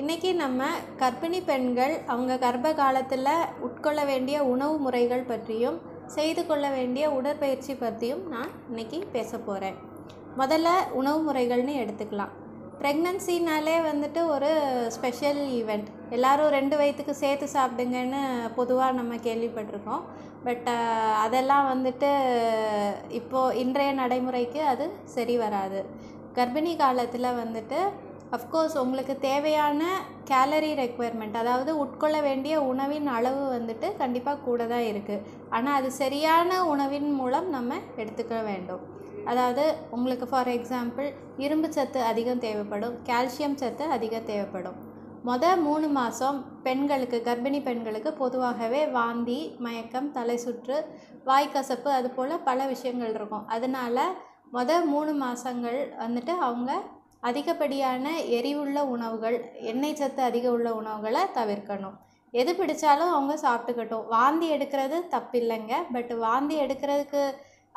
இன்றைக்கி நம்ம கர்ப்பிணி பெண்கள் அவங்க கர்ப்ப காலத்தில் உட்கொள்ள வேண்டிய உணவு முறைகள் பற்றியும் செய்து கொள்ள வேண்டிய உடற்பயிற்சி பற்றியும் நான் இன்றைக்கி பேச போகிறேன் முதல்ல உணவு முறைகள்னு எடுத்துக்கலாம் ப்ரெக்னன்சினாலே வந்துட்டு ஒரு ஸ்பெஷல் ஈவெண்ட் எல்லோரும் ரெண்டு வயதுக்கு சேர்த்து சாப்பிடுங்கன்னு பொதுவாக நம்ம கேள்விப்பட்டிருக்கோம் பட் அதெல்லாம் வந்துட்டு இப்போது இன்றைய நடைமுறைக்கு அது சரி வராது கர்ப்பிணி காலத்தில் வந்துட்டு அஃப்கோர்ஸ் உங்களுக்கு தேவையான கேலரி ரெக்குயர்மெண்ட் அதாவது உட்கொள்ள வேண்டிய உணவின் அளவு வந்துட்டு கண்டிப்பாக கூட தான் இருக்குது ஆனால் அது சரியான உணவின் மூலம் நம்ம எடுத்துக்க வேண்டும் அதாவது உங்களுக்கு ஃபார் எக்ஸாம்பிள் இரும்பு சத்து அதிகம் தேவைப்படும் கால்சியம் சத்து அதிகம் தேவைப்படும் மொதல் மூணு மாதம் பெண்களுக்கு கர்ப்பிணி பெண்களுக்கு பொதுவாகவே வாந்தி மயக்கம் தலை சுற்று வாய்க்கசப்பு அது போல் பல விஷயங்கள் இருக்கும் அதனால் மொதல் மூணு மாதங்கள் வந்துட்டு அவங்க அதிகப்படியான எரிவுள்ள உணவுகள் எண்ணெய் சத்து அதிகம் உள்ள உணவுகளை தவிர்க்கணும் எது பிடிச்சாலும் அவங்க சாப்பிட்டுக்கட்டும் வாந்தி எடுக்கிறது தப்பில்லைங்க பட் வாந்தி எடுக்கிறதுக்கு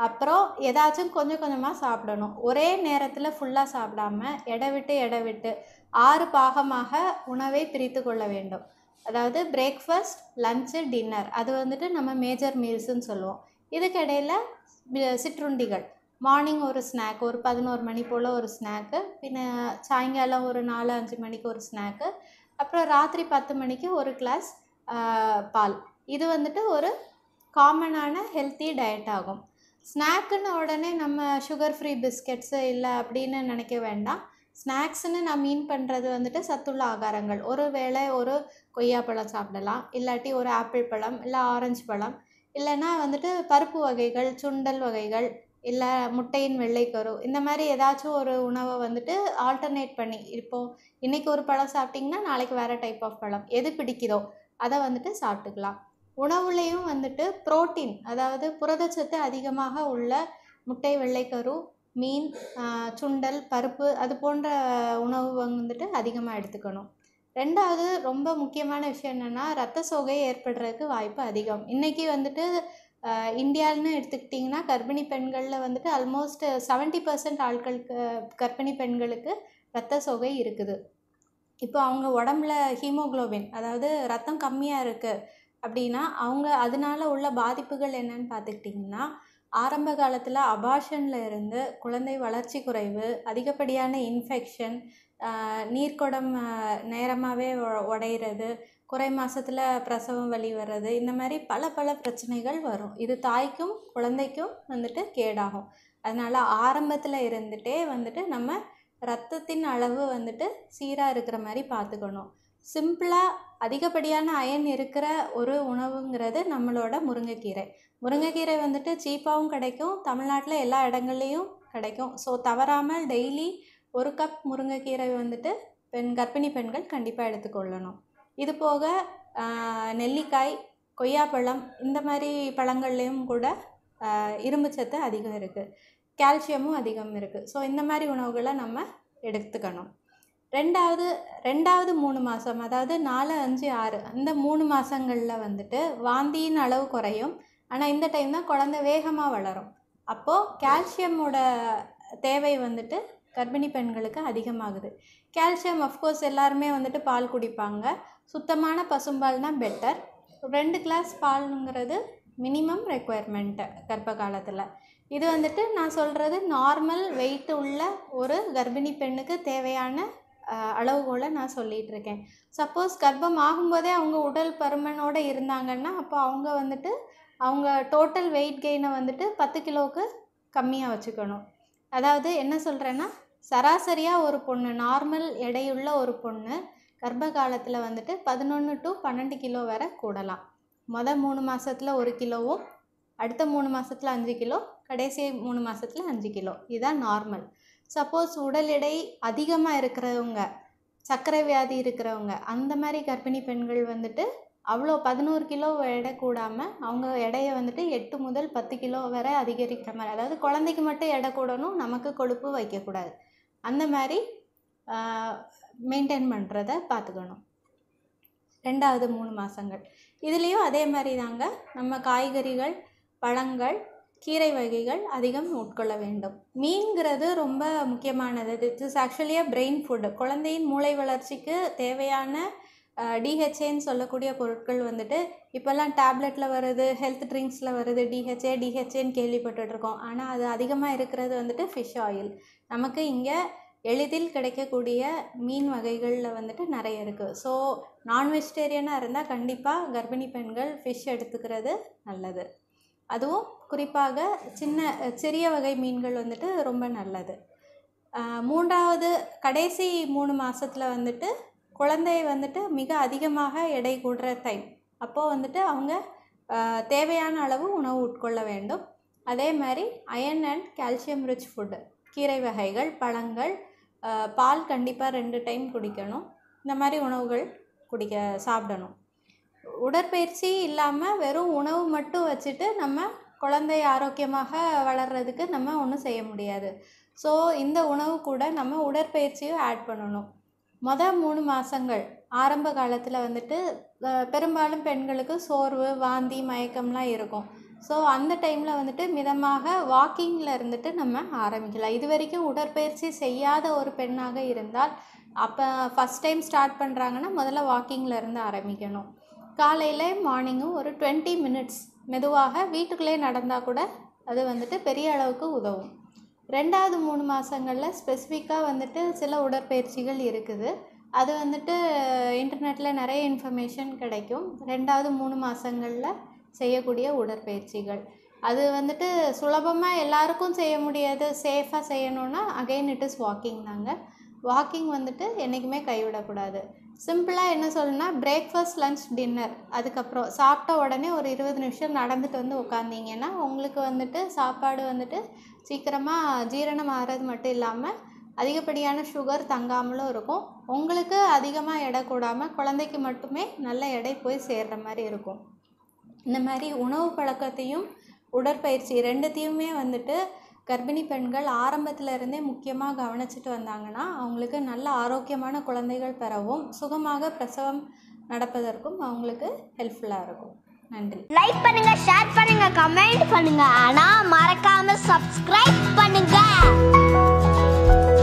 அப்புறம் ஏதாச்சும் கொஞ்சம் கொஞ்சமாக சாப்பிடணும் ஒரே நேரத்தில் ஃபுல்லாக சாப்பிடாம எடை விட்டு எடை விட்டு ஆறு பாகமாக உணவை பிரித்து கொள்ள வேண்டும் அதாவது பிரேக்ஃபாஸ்ட் லஞ்சு டின்னர் அது வந்துட்டு நம்ம மேஜர் மீல்ஸுன்னு சொல்லுவோம் இதுக்கிடையில் சிற்றுண்டிகள் மார்னிங் ஒரு ஸ்நாக் ஒரு பதினோரு மணி போல் ஒரு ஸ்நாக்கு பின்ன சாயங்காலம் ஒரு நாலு அஞ்சு மணிக்கு ஒரு ஸ்நாக்கு அப்புறம் ராத்திரி பத்து மணிக்கு ஒரு கிளாஸ் பால் இது வந்துட்டு ஒரு காமனான ஹெல்த்தி டயட் ஆகும் ஸ்நாக்குன்னு உடனே நம்ம சுகர் ஃப்ரீ பிஸ்கெட்ஸு இல்லை அப்படின்னு நினைக்க வேண்டாம் ஸ்நாக்ஸ்னு நான் மீன் பண்ணுறது வந்துட்டு சத்துள்ள ஆகாரங்கள் ஒரு வேளை ஒரு கொய்யாப்பழம் சாப்பிடலாம் இல்லாட்டி ஒரு ஆப்பிள் பழம் இல்லை ஆரஞ்சு பழம் இல்லைன்னா வந்துட்டு பருப்பு வகைகள் சுண்டல் வகைகள் இல்லை முட்டையின் வெள்ளைக்கரு இந்த மாதிரி ஏதாச்சும் ஒரு உணவை வந்துட்டு ஆல்டர்னேட் பண்ணி இப்போது இன்றைக்கி ஒரு பழம் சாப்பிட்டிங்கன்னா நாளைக்கு வேறு டைப் ஆஃப் பழம் எது பிடிக்குதோ அதை வந்துட்டு சாப்பிட்டுக்கலாம் உணவுலேயும் வந்துட்டு புரோட்டீன் அதாவது புரதச்சத்து அதிகமாக உள்ள முட்டை வெள்ளைக்கரு மீன் சுண்டல் பருப்பு அது போன்ற உணவு வந்துட்டு அதிகமாக எடுத்துக்கணும் ரெண்டாவது ரொம்ப முக்கியமான விஷயம் என்னென்னா ரத்த சோகை ஏற்படுறதுக்கு வாய்ப்பு அதிகம் இன்றைக்கி வந்துட்டு இந்தியான்னு எடுத்துக்கிட்டிங்கன்னா கர்ப்பிணி பெண்களில் வந்துட்டு ஆல்மோஸ்ட் செவன்ட்டி பர்சன்ட் ஆட்களுக்கு கர்ப்பிணி பெண்களுக்கு ரத்த சோகை இருக்குது இப்போ அவங்க உடம்புல ஹீமோக்ளோபின் அதாவது ரத்தம் கம்மியாக இருக்குது அப்படின்னா அவங்க அதனால உள்ள பாதிப்புகள் என்னன்னு பார்த்துக்கிட்டிங்கன்னா ஆரம்ப காலத்தில் அபாஷனில் இருந்து குழந்தை வளர்ச்சி குறைவு அதிகப்படியான இன்ஃபெக்ஷன் நீர்க்குடம் நேரமாகவே உடையிறது குறை மாதத்தில் பிரசவம் வலி வர்றது இந்த மாதிரி பல பல பிரச்சனைகள் வரும் இது தாய்க்கும் குழந்தைக்கும் வந்துட்டு கேடாகும் அதனால் ஆரம்பத்தில் இருந்துகிட்டே வந்துட்டு நம்ம ரத்தத்தின் அளவு வந்துட்டு சீராக இருக்கிற மாதிரி பார்த்துக்கணும் சிம்பிளாக அதிகப்படியான அயன் இருக்கிற ஒரு உணவுங்கிறது நம்மளோட முருங்கைக்கீரை முருங்கைக்கீரை வந்துட்டு சீப்பாகவும் கிடைக்கும் தமிழ்நாட்டில் எல்லா இடங்கள்லேயும் கிடைக்கும் ஸோ தவறாமல் டெய்லி ஒரு கப் முருங்கைக்கீரை வந்துட்டு பெண் கர்ப்பிணி பெண்கள் கண்டிப்பாக எடுத்துக்கொள்ளணும் இது போக நெல்லிக்காய் கொய்யாப்பழம் இந்த மாதிரி பழங்கள்லேயும் கூட இரும்பு சத்து அதிகம் இருக்குது கால்சியமும் அதிகம் இருக்குது ஸோ இந்த மாதிரி உணவுகளை நம்ம எடுத்துக்கணும் ரெண்டாவது ரெண்டாவது மூணு மாதம் அதாவது நாலு அஞ்சு ஆறு அந்த மூணு மாதங்களில் வந்துட்டு வாந்தியின் அளவு குறையும் ஆனால் இந்த டைம் தான் குழந்தை வேகமாக வளரும் அப்போது கால்சியமோட தேவை வந்துட்டு கர்ப்பிணி பெண்களுக்கு அதிகமாகுது கால்சியம் அஃப்கோர்ஸ் எல்லாருமே வந்துட்டு பால் குடிப்பாங்க சுத்தமான பசும்பால்னால் பெட்டர் ரெண்டு கிளாஸ் பால்ங்கிறது மினிமம் ரெக்குவயர்மெண்ட்டு கர்ப்ப காலத்தில் இது வந்துட்டு நான் சொல்கிறது நார்மல் வெயிட் உள்ள ஒரு கர்ப்பிணி பெண்ணுக்கு தேவையான அளவுகோலை நான் சொல்லிகிட்ருக்கேன் சப்போஸ் கர்ப்பம் ஆகும்போதே அவங்க உடல் பருமனோடு இருந்தாங்கன்னா அப்போ அவங்க வந்துட்டு அவங்க டோட்டல் வெயிட் கெயினை வந்துட்டு பத்து கிலோவுக்கு கம்மியாக வச்சுக்கணும் அதாவது என்ன சொல்கிறேன்னா சராசரியாக ஒரு பொண்ணு நார்மல் எடையுள்ள ஒரு பொண்ணு கர்ப்ப காலத்தில் வந்துட்டு பதினொன்று டு பன்னெண்டு கிலோ வரை கூடலாம் மொதல் மூணு மாதத்தில் ஒரு கிலோவும் அடுத்த மூணு மாதத்தில் அஞ்சு கிலோ கடைசி மூணு மாதத்தில் அஞ்சு கிலோ இதுதான் நார்மல் சப்போஸ் உடல் எடை அதிகமாக இருக்கிறவங்க சர்க்கரை வியாதி இருக்கிறவங்க அந்த மாதிரி கர்ப்பிணி பெண்கள் வந்துட்டு அவ்வளோ பதினோரு கிலோ எடை கூடாமல் அவங்க எடையை வந்துட்டு எட்டு முதல் பத்து கிலோ வரை அதிகரிக்கிற மாதிரி அதாவது குழந்தைக்கு மட்டும் எடை கூடணும் நமக்கு கொழுப்பு வைக்கக்கூடாது அந்த மாதிரி மெயின்டைன் பண்ணுறத பார்த்துக்கணும் ரெண்டாவது மூணு மாதங்கள் இதுலேயும் அதே மாதிரி தாங்க நம்ம காய்கறிகள் பழங்கள் கீரை வகைகள் அதிகம் உட்கொள்ள வேண்டும் மீன்கிறது ரொம்ப முக்கியமானது it is actually a brain food குழந்தையின் மூளை வளர்ச்சிக்கு தேவையான டிஹெச்ஏன்னு சொல்லக்கூடிய பொருட்கள் வந்துட்டு இப்போல்லாம் டேப்லெட்டில் வருது ஹெல்த் ட்ரிங்க்ஸில் வருது டிஹெச்ஏ டிஹெச்ஏன்னு கேள்விப்பட்டுட்ருக்கோம் ஆனால் அது அதிகமாக இருக்கிறது வந்துட்டு ஃபிஷ் ஆயில் நமக்கு இங்கே எளிதில் கிடைக்கக்கூடிய மீன் வகைகளில் வந்துட்டு நிறைய இருக்குது ஸோ நான் வெஜிடேரியனாக இருந்தால் கண்டிப்பாக கர்ப்பிணி பெண்கள் ஃபிஷ் எடுத்துக்கிறது நல்லது அதுவும் குறிப்பாக சின்ன சிறிய வகை மீன்கள் வந்துட்டு ரொம்ப நல்லது மூன்றாவது கடைசி மூணு மாதத்தில் வந்துட்டு குழந்தை வந்துட்டு மிக அதிகமாக எடை கூடுற டைம் அப்போது வந்துட்டு அவங்க தேவையான அளவு உணவு உட்கொள்ள வேண்டும் அதே மாதிரி iron and calcium rich food கீரை வகைகள் பழங்கள் பால் கண்டிப்பாக ரெண்டு டைம் குடிக்கணும் இந்த மாதிரி உணவுகள் குடிக்க சாப்பிடணும் உடற்பயிற்சி இல்லாமல் வெறும் உணவு மட்டும் வச்சுட்டு நம்ம குழந்தை ஆரோக்கியமாக வளர்கிறதுக்கு நம்ம ஒன்றும் செய்ய முடியாது ஸோ இந்த உணவு கூட நம்ம உடற்பயிற்சியும் ஆட் பண்ணணும் மொதல் மூணு மாதங்கள் ஆரம்ப காலத்தில் வந்துட்டு பெரும்பாலும் பெண்களுக்கு சோர்வு வாந்தி மயக்கம்லாம் இருக்கும் ஸோ அந்த டைமில் வந்துட்டு மிதமாக வாக்கிங்கில் இருந்துட்டு நம்ம ஆரம்பிக்கலாம் இது வரைக்கும் உடற்பயிற்சி செய்யாத ஒரு பெண்ணாக இருந்தால் அப்போ ஃபஸ்ட் டைம் ஸ்டார்ட் பண்ணுறாங்கன்னா முதல்ல வாக்கிங்கில் இருந்து ஆரம்பிக்கணும் காலையில் மார்னிங்கும் ஒரு டுவெண்ட்டி மினிட்ஸ் மெதுவாக வீட்டுக்குள்ளே நடந்தால் கூட அது வந்துட்டு பெரிய அளவுக்கு உதவும் ரெண்டாவது மூணு மாதங்களில் ஸ்பெசிஃபிக்காக வந்துட்டு சில உடற்பயிற்சிகள் இருக்குது அது வந்துட்டு இன்டர்நெட்டில் நிறைய இன்ஃபர்மேஷன் கிடைக்கும் ரெண்டாவது மூணு மாதங்களில் செய்யக்கூடிய உடற்பயிற்சிகள் அது வந்துட்டு சுலபமாக எல்லாருக்கும் செய்ய முடியாது சேஃபாக செய்யணும்னா அகெயின் இட் இஸ் வாக்கிங் தாங்க வாக்கிங் வந்துட்டு என்றைக்குமே கைவிடக்கூடாது சிம்பிளாக என்ன சொல்லணும்னா பிரேக்ஃபாஸ்ட் லன்ச் டின்னர் அதுக்கப்புறம் சாப்பிட்ட உடனே ஒரு இருபது நிமிஷம் நடந்துட்டு வந்து உட்காந்திங்கன்னா உங்களுக்கு வந்துட்டு சாப்பாடு வந்துட்டு சீக்கிரமாக ஜீரணம் ஆகிறது மட்டும் இல்லாமல் அதிகப்படியான சுகர் தங்காமலும் இருக்கும் உங்களுக்கு அதிகமாக எடை கூடாமல் குழந்தைக்கு மட்டுமே நல்ல எடை போய் சேர்கிற மாதிரி இருக்கும் இந்த மாதிரி உணவு பழக்கத்தையும் உடற்பயிற்சி ரெண்டுத்தையுமே வந்துட்டு கர்ப்பிணி பெண்கள் ஆரம்பத்தில் இருந்தே முக்கியமாக கவனிச்சிட்டு வந்தாங்கன்னா அவங்களுக்கு நல்ல ஆரோக்கியமான குழந்தைகள் பெறவும் சுகமாக பிரசவம் நடப்பதற்கும் அவங்களுக்கு ஹெல்ப்ஃபுல்லாக இருக்கும் நன்றி லைக் பண்ணுங்க ஷேர் பண்ணுங்க கமெண்ட் பண்ணுங்க ஆனால் மறக்காம சப்ஸ்கிரைப் பண்ணுங்க